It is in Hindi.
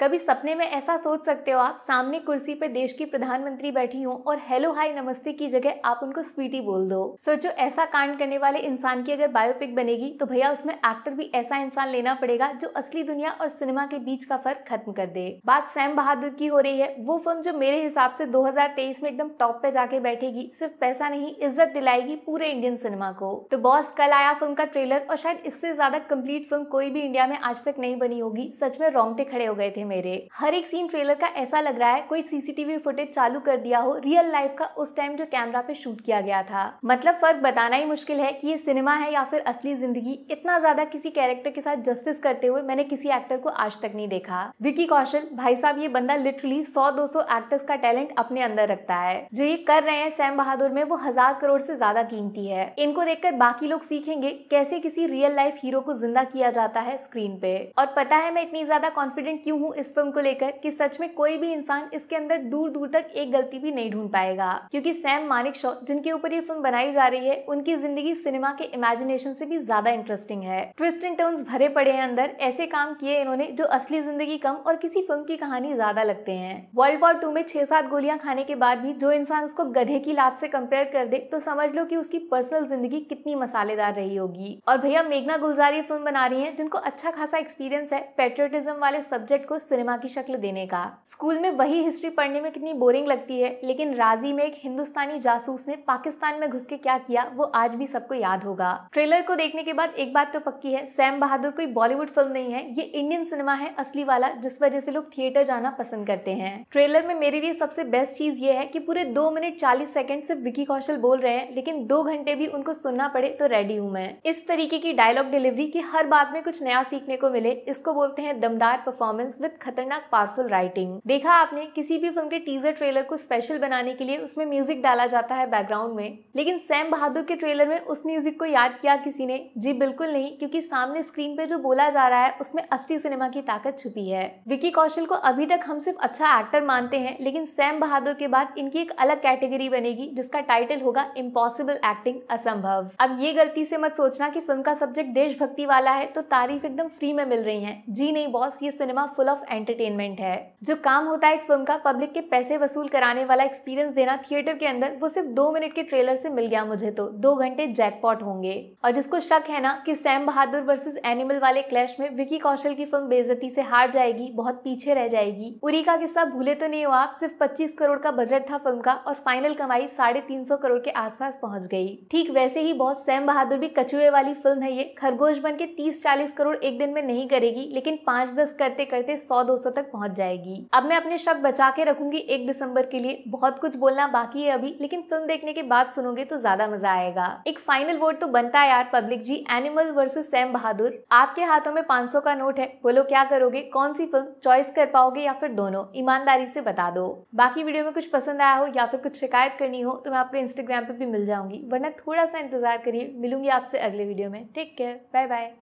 कभी सपने में ऐसा सोच सकते हो आप सामने कुर्सी पे देश की प्रधानमंत्री बैठी हो और हेलो हाय नमस्ते की जगह आप उनको स्वीटी बोल दो सोचो ऐसा कांड करने वाले इंसान की अगर बायोपिक बनेगी तो भैया उसमें एक्टर भी ऐसा इंसान लेना पड़ेगा जो असली दुनिया और सिनेमा के बीच का फर्क खत्म कर दे बात सैम बहादुर की हो रही है वो फिल्म जो मेरे हिसाब से दो में एकदम टॉप पे जाके बैठेगी सिर्फ पैसा नहीं इज्जत दिलाएगी पूरे इंडियन सिनेमा को तो बॉस कल आया फिल्म का ट्रेलर और शायद इससे ज्यादा कम्प्लीट फिल्म कोई भी इंडिया में आज तक नहीं बनी होगी सच में रोंगटे खड़े हो गए थे मेरे हर एक सीन ट्रेलर का ऐसा लग रहा है कोई सीसीटीवी फुटेज चालू कर दिया हो रियल लाइफ का उस टाइम जो कैमरा पे शूट किया गया था मतलब फर्क बताना ही मुश्किल है कि ये सिनेमा है या फिर असली जिंदगी इतना ज्यादा किसी कैरेक्टर के साथ जस्टिस करते हुए मैंने किसी एक्टर को आज तक नहीं देखा विकी कौशल भाई साहब ये बंदा लिटरली सौ दो एक्टर्स का टैलेंट अपने अंदर रखता है जो ये कर रहे हैं सैम बहादुर में वो हजार करोड़ से ज्यादा कीमती है इनको देखकर बाकी लोग सीखेंगे कैसे किसी रियल लाइफ हीरो को जिंदा किया जाता है स्क्रीन पे और पता है मैं इतनी ज्यादा कॉन्फिडेंट क्यों हूँ इस फिल्म को लेकर कि सच में कोई भी इंसान इसके अंदर दूर दूर तक एक गलती भी नहीं ढूंढ पाएगा क्योंकि सैम मानिक शॉ जिनके ऊपर ये फिल्म बनाई जा रही है उनकी जिंदगी सिनेमा के इमेजिनेशन से भी ज्यादा इंटरेस्टिंग है ट्विस्ट एंड टर्न्स भरे पड़े हैं अंदर ऐसे काम किए इन्होंने जो असली जिंदगी कम और किसी फिल्म की कहानी ज्यादा लगते हैं वर्ल्ड वॉर टू में छह सात गोलियां खाने के बाद भी जो इंसान उसको गधे की लात से कंपेयर कर दे तो समझ लो कि उसकी पर्सनल जिंदगी कितनी मसालेदार रही होगी और भैया मेघना गुलजारी फिल्म बना रही है जिनको अच्छा खासा एक्सपीरियंस है पेट्रियटिज्म वाले सब्जेक्ट को सिनेमा की शक्ल देने का स्कूल में वही हिस्ट्री पढ़ने में कितनी बोरिंग लगती है लेकिन राजी में एक हिंदुस्तानी जासूस ने पाकिस्तान में घुस के क्या किया वो आज भी सबको याद होगा ट्रेलर को देखने के बाद एक बात तो पक्की है सैम बहादुर कोई बॉलीवुड फिल्म नहीं है ये इंडियन सिनेमा है असली वाला जिस वजह से लोग थिएटर जाना पसंद करते हैं ट्रेलर में मेरे लिए सबसे बेस्ट चीज ये है की पूरे दो मिनट चालीस सेकंड सिर्फ विकी कौशल बोल रहे हैं लेकिन दो घंटे भी उनको सुनना पड़े तो रेडी हूँ मैं इस तरीके की डायलॉग डिलीवरी की हर बात में कुछ नया सीखने को मिले इसको बोलते हैं दमदार परफॉर्मेंस विद खतरनाक पावरफुल राइटिंग देखा आपने किसी भी फिल्म के टीजर ट्रेलर को स्पेशल बनाने के लिए उसमें म्यूजिक डाला जाता है बैकग्राउंड में लेकिन सैम बहादुर के ट्रेलर में उस म्यूजिक को याद किया किसी ने जी बिल्कुल नहीं क्योंकि सामने स्क्रीन पे जो बोला जा रहा है उसमें असली सिनेमा की ताकत छुपी है विकी कौशल को अभी तक हम सिर्फ अच्छा एक्टर मानते हैं लेकिन सैम बहादुर के बाद इनकी एक अलग कैटेगरी बनेगी जिसका टाइटल होगा इम्पॉसिबल एक्टिंग असंभव अब ये गलती से मत सोचना कि फिल्म का सब्जेक्ट देशभक्ति वाला है तो तारीफ एकदम फ्री में मिल रही है जी नहीं बॉस ये सिनेमा फुल ऑफ एंटरटेनमेंट है जो काम होता है एक फिल्म का पब्लिक के पैसे वसूल कराने वाला एक्सपीरियंस देना थिएटर के अंदर वो सिर्फ दो मिनट के ट्रेलर से मिल गया मुझे तो दो घंटे जैकपॉट होंगे और जिसको शक है ना कि सैम बहादुर वर्सेस एनिमल वाले क्लैश में विकी कौशल की फिल्म बेजती से हार जाएगी बहुत पीछे रह जाएगी उरी का किस्सा भूले तो नहीं हो आप सिर्फ पच्चीस करोड़ का बजट था फिल्म का और फाइनल कमाई साढ़े तीन सौ करोड़ के आसपास पहुंच गई ठीक वैसे ही बहुत सैम बहादुर भी कचुए वाली फिल्म है ये खरगोश बन के तीस चालीस करोड़ एक दिन में नहीं करेगी लेकिन पांच दस करते करते सौ दो सौ तक पहुंच जाएगी अब मैं अपने शब्द बचा के रखूंगी एक दिसंबर के लिए बहुत कुछ बोलना बाकी है अभी लेकिन फिल्म देखने के बाद सुनोगे तो ज्यादा मजा आएगा एक फाइनल वोट तो बनता है यार public ji Animal versus Sam Bahadur आपके हाथों में 500 का नोट है बोलो क्या करोगे कौन सी फिल्म चॉइस कर पाओगे या फिर दोनों ईमानदारी से बता दो बाकी वीडियो में कुछ पसंद आया हो या फिर कुछ शिकायत करनी हो तो मैं आपको इंस्टाग्राम पे भी मिल जाऊंगी वरना थोड़ा सा इंतजार करिए मिलूंगी आपसे अगले वीडियो में टेक केयर बाय बाय